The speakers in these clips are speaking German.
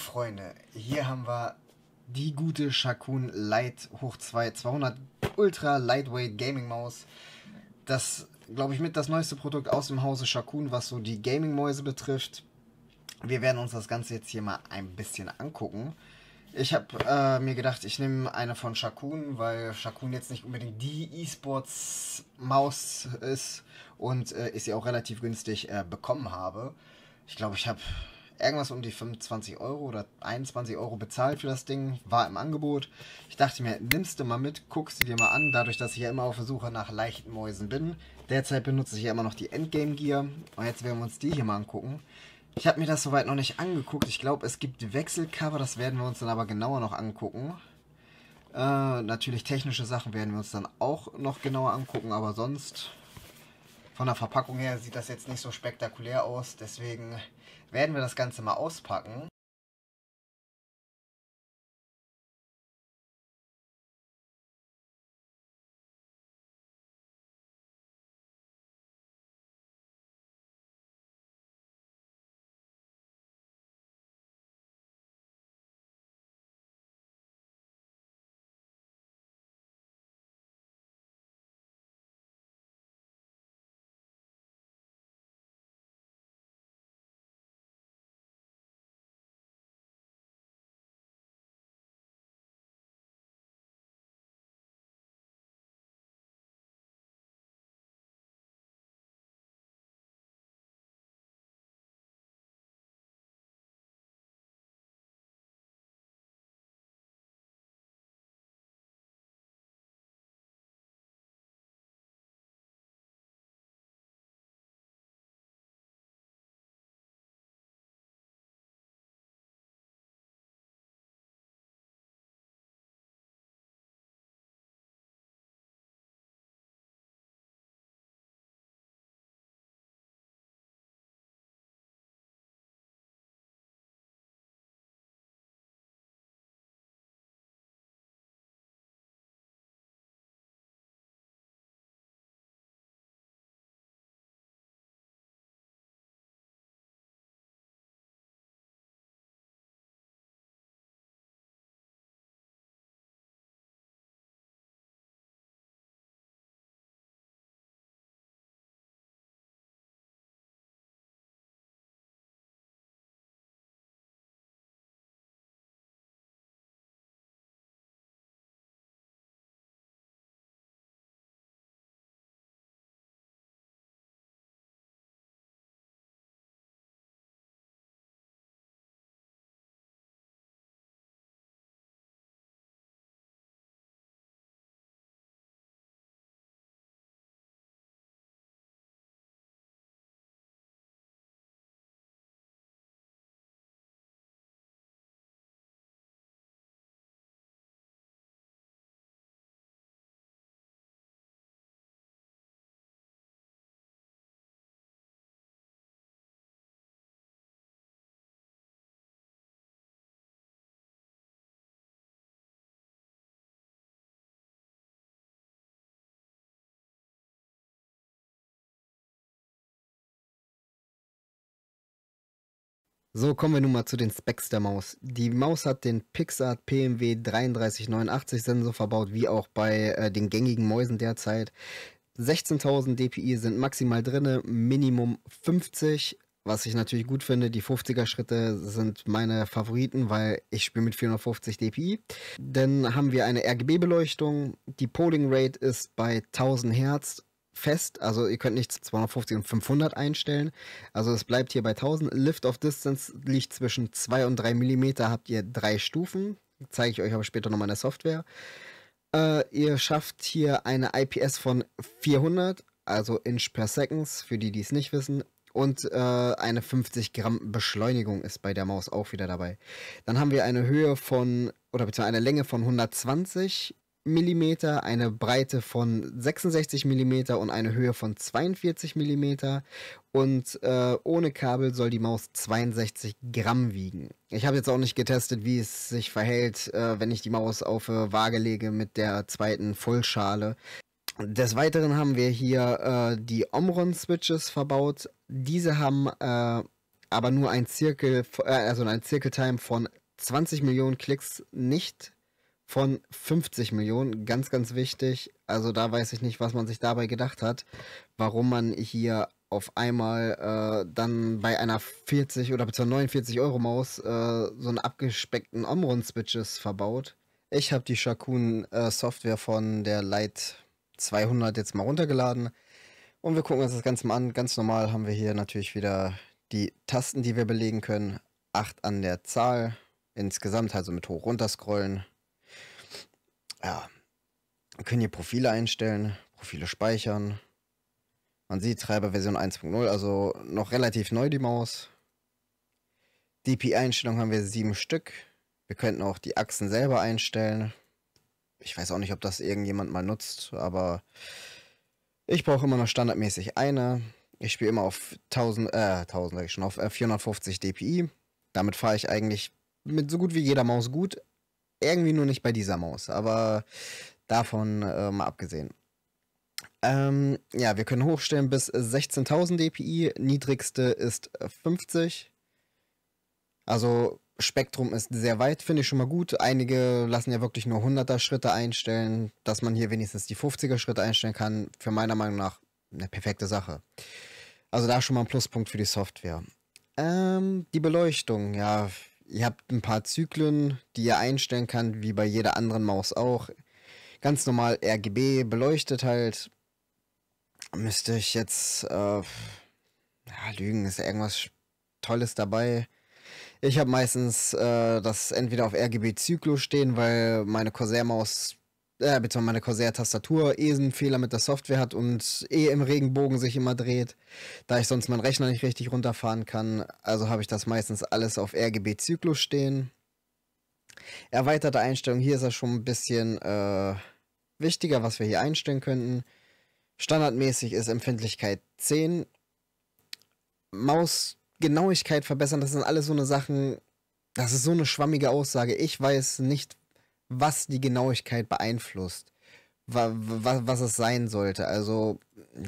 Freunde, hier haben wir die gute Shakun Light hoch 2 200 Ultra Lightweight Gaming Maus. Das, glaube ich, mit das neueste Produkt aus dem Hause Shakun, was so die Gaming Mäuse betrifft. Wir werden uns das Ganze jetzt hier mal ein bisschen angucken. Ich habe äh, mir gedacht, ich nehme eine von Shakun, weil Shakun jetzt nicht unbedingt die E-Sports-Maus ist und äh, ich sie auch relativ günstig äh, bekommen habe. Ich glaube, ich habe irgendwas um die 25 Euro oder 21 Euro bezahlt für das Ding, war im Angebot. Ich dachte mir, nimmst du mal mit, guckst du dir mal an, dadurch, dass ich ja immer auf der Suche nach leichten Mäusen bin. Derzeit benutze ich ja immer noch die Endgame Gear und jetzt werden wir uns die hier mal angucken. Ich habe mir das soweit noch nicht angeguckt. Ich glaube, es gibt Wechselcover, das werden wir uns dann aber genauer noch angucken. Äh, natürlich technische Sachen werden wir uns dann auch noch genauer angucken, aber sonst von der Verpackung her sieht das jetzt nicht so spektakulär aus, deswegen werden wir das Ganze mal auspacken. So, kommen wir nun mal zu den Specs der Maus. Die Maus hat den Pixart PMW 3389 Sensor verbaut, wie auch bei äh, den gängigen Mäusen derzeit. 16.000 dpi sind maximal drin, Minimum 50. Was ich natürlich gut finde, die 50er Schritte sind meine Favoriten, weil ich spiele mit 450 dpi. Dann haben wir eine RGB-Beleuchtung. Die Polling Rate ist bei 1000 Hertz fest. Also ihr könnt nicht 250 und 500 einstellen. Also es bleibt hier bei 1000. Lift of Distance liegt zwischen 2 und 3 mm. Habt ihr drei Stufen. Zeige ich euch aber später nochmal in der Software. Äh, ihr schafft hier eine IPS von 400, also Inch per Seconds, für die, die es nicht wissen. Und äh, eine 50 Gramm Beschleunigung ist bei der Maus auch wieder dabei. Dann haben wir eine Höhe von, oder beziehungsweise eine Länge von 120 mm, eine Breite von 66 mm und eine Höhe von 42 mm. Und äh, ohne Kabel soll die Maus 62 Gramm wiegen. Ich habe jetzt auch nicht getestet, wie es sich verhält, äh, wenn ich die Maus auf äh, Waage lege mit der zweiten Vollschale. Des Weiteren haben wir hier äh, die Omron-Switches verbaut. Diese haben äh, aber nur ein Zirkel, äh, also ein Zirkeltime von 20 Millionen Klicks nicht von 50 Millionen. Ganz, ganz wichtig. Also da weiß ich nicht, was man sich dabei gedacht hat, warum man hier auf einmal äh, dann bei einer 40 oder beziehungsweise 49 Euro Maus äh, so einen abgespeckten Omron-Switches verbaut. Ich habe die Shakun äh, Software von der Lite 200 jetzt mal runtergeladen und wir gucken uns das Ganze mal an. Ganz normal haben wir hier natürlich wieder die Tasten, die wir belegen können. Acht an der Zahl. Insgesamt also mit hoch runter scrollen, ja. Wir können hier Profile einstellen, Profile speichern. Man sieht Treiberversion 1.0, also noch relativ neu die Maus. DPI-Einstellungen haben wir sieben Stück. Wir könnten auch die Achsen selber einstellen. Ich weiß auch nicht, ob das irgendjemand mal nutzt, aber ich brauche immer noch standardmäßig eine. Ich spiele immer auf 1000, äh, 1000 sag ich schon, auf 450 äh, DPI. Damit fahre ich eigentlich mit so gut wie jeder Maus gut, irgendwie nur nicht bei dieser Maus, aber davon äh, mal abgesehen. Ähm, ja, wir können hochstellen bis 16.000 dpi, niedrigste ist 50. Also Spektrum ist sehr weit, finde ich schon mal gut. Einige lassen ja wirklich nur 100er Schritte einstellen, dass man hier wenigstens die 50er Schritte einstellen kann, für meiner Meinung nach eine perfekte Sache. Also da schon mal ein Pluspunkt für die Software. Ähm, die Beleuchtung, ja, Ihr habt ein paar Zyklen, die ihr einstellen kann, wie bei jeder anderen Maus auch. Ganz normal RGB beleuchtet halt. Müsste ich jetzt äh, ja, lügen, ist irgendwas Tolles dabei. Ich habe meistens äh, das entweder auf RGB Zyklo stehen, weil meine Corsair-Maus äh, beziehungsweise meine Corsair-Tastatur eh einen Fehler mit der Software hat und eh im Regenbogen sich immer dreht, da ich sonst meinen Rechner nicht richtig runterfahren kann. Also habe ich das meistens alles auf RGB-Zyklus stehen. Erweiterte Einstellung, hier ist das schon ein bisschen äh, wichtiger, was wir hier einstellen könnten. Standardmäßig ist Empfindlichkeit 10. Mausgenauigkeit verbessern, das sind alles so eine Sachen, das ist so eine schwammige Aussage. Ich weiß nicht, was die Genauigkeit beeinflusst, wa wa was es sein sollte. Also,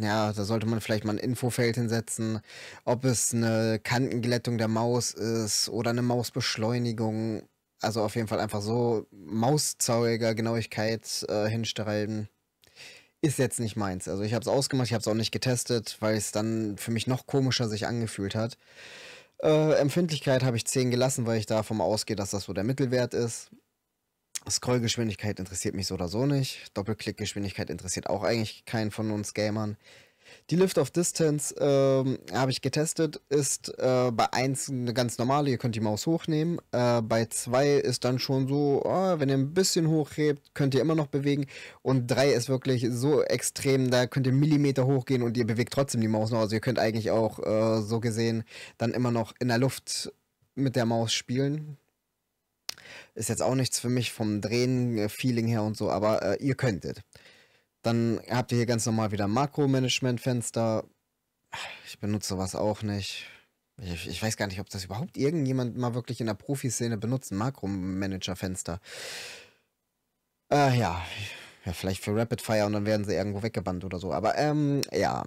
ja, da sollte man vielleicht mal ein Infofeld hinsetzen, ob es eine Kantenglättung der Maus ist oder eine Mausbeschleunigung. Also auf jeden Fall einfach so Mauszeuger Genauigkeit äh, hinstellen. Ist jetzt nicht meins. Also ich habe es ausgemacht, ich habe es auch nicht getestet, weil es dann für mich noch komischer sich angefühlt hat. Äh, Empfindlichkeit habe ich 10 gelassen, weil ich davon ausgehe, dass das so der Mittelwert ist. Scrollgeschwindigkeit interessiert mich so oder so nicht. Doppelklickgeschwindigkeit interessiert auch eigentlich keinen von uns Gamern. Die Lift of Distance ähm, habe ich getestet, ist äh, bei 1 eine ganz normale, ihr könnt die Maus hochnehmen. Äh, bei 2 ist dann schon so, oh, wenn ihr ein bisschen hochhebt, könnt ihr immer noch bewegen. Und 3 ist wirklich so extrem, da könnt ihr Millimeter hochgehen und ihr bewegt trotzdem die Maus noch. Also ihr könnt eigentlich auch äh, so gesehen dann immer noch in der Luft mit der Maus spielen ist jetzt auch nichts für mich vom Drehen, äh, Feeling her und so, aber äh, ihr könntet. Dann habt ihr hier ganz normal wieder makro management fenster Ich benutze sowas auch nicht. Ich, ich, weiß gar nicht, ob das überhaupt irgendjemand mal wirklich in der Profiszene benutzt, makro manager fenster Äh, ja. ja, vielleicht für Rapid Fire und dann werden sie irgendwo weggebannt oder so. Aber ähm, ja,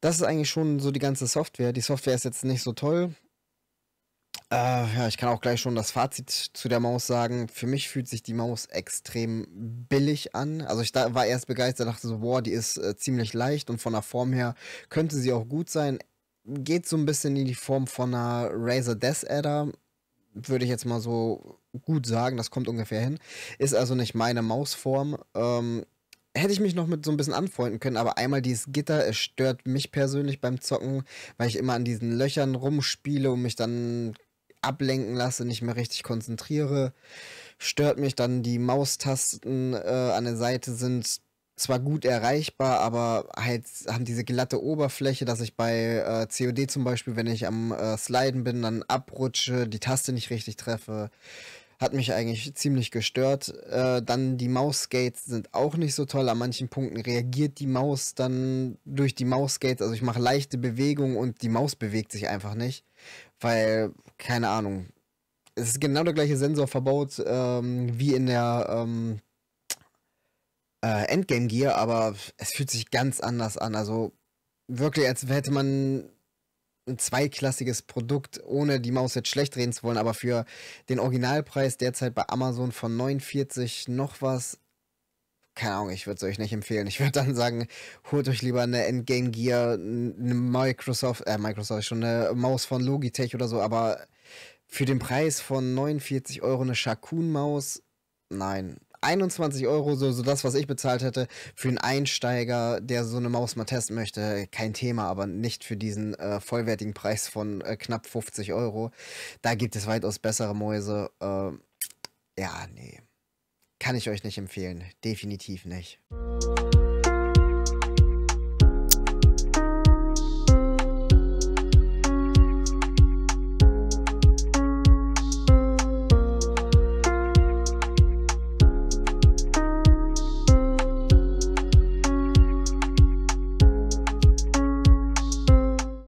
das ist eigentlich schon so die ganze Software. Die Software ist jetzt nicht so toll. Äh, ja, ich kann auch gleich schon das Fazit zu der Maus sagen. Für mich fühlt sich die Maus extrem billig an. Also ich da, war erst begeistert, dachte so, boah, die ist äh, ziemlich leicht und von der Form her könnte sie auch gut sein. Geht so ein bisschen in die Form von einer Razer Death Adder, würde ich jetzt mal so gut sagen. Das kommt ungefähr hin. Ist also nicht meine Mausform. Ähm, hätte ich mich noch mit so ein bisschen anfreunden können, aber einmal dieses Gitter, es stört mich persönlich beim Zocken, weil ich immer an diesen Löchern rumspiele und mich dann ablenken lasse, nicht mehr richtig konzentriere. Stört mich dann, die Maustasten äh, an der Seite sind zwar gut erreichbar, aber halt haben diese glatte Oberfläche, dass ich bei äh, COD zum Beispiel, wenn ich am äh, Sliden bin, dann abrutsche, die Taste nicht richtig treffe. Hat mich eigentlich ziemlich gestört. Äh, dann die Mausgates sind auch nicht so toll. An manchen Punkten reagiert die Maus dann durch die Mausgates. Also ich mache leichte Bewegungen und die Maus bewegt sich einfach nicht. Weil, keine Ahnung. Es ist genau der gleiche Sensor verbaut ähm, wie in der ähm, äh, Endgame Gear, aber es fühlt sich ganz anders an. Also wirklich, als hätte man ein zweiklassiges Produkt, ohne die Maus jetzt schlecht reden zu wollen, aber für den Originalpreis derzeit bei Amazon von 49 noch was keine Ahnung, ich würde es euch nicht empfehlen. Ich würde dann sagen, holt euch lieber eine Endgame Gear, eine Microsoft, äh, Microsoft schon eine Maus von Logitech oder so, aber für den Preis von 49 Euro eine Shakun-Maus, nein. 21 Euro, so, so das, was ich bezahlt hätte, für einen Einsteiger, der so eine Maus mal testen möchte, kein Thema, aber nicht für diesen äh, vollwertigen Preis von äh, knapp 50 Euro. Da gibt es weitaus bessere Mäuse. Äh, ja, nee. Kann ich euch nicht empfehlen. Definitiv nicht.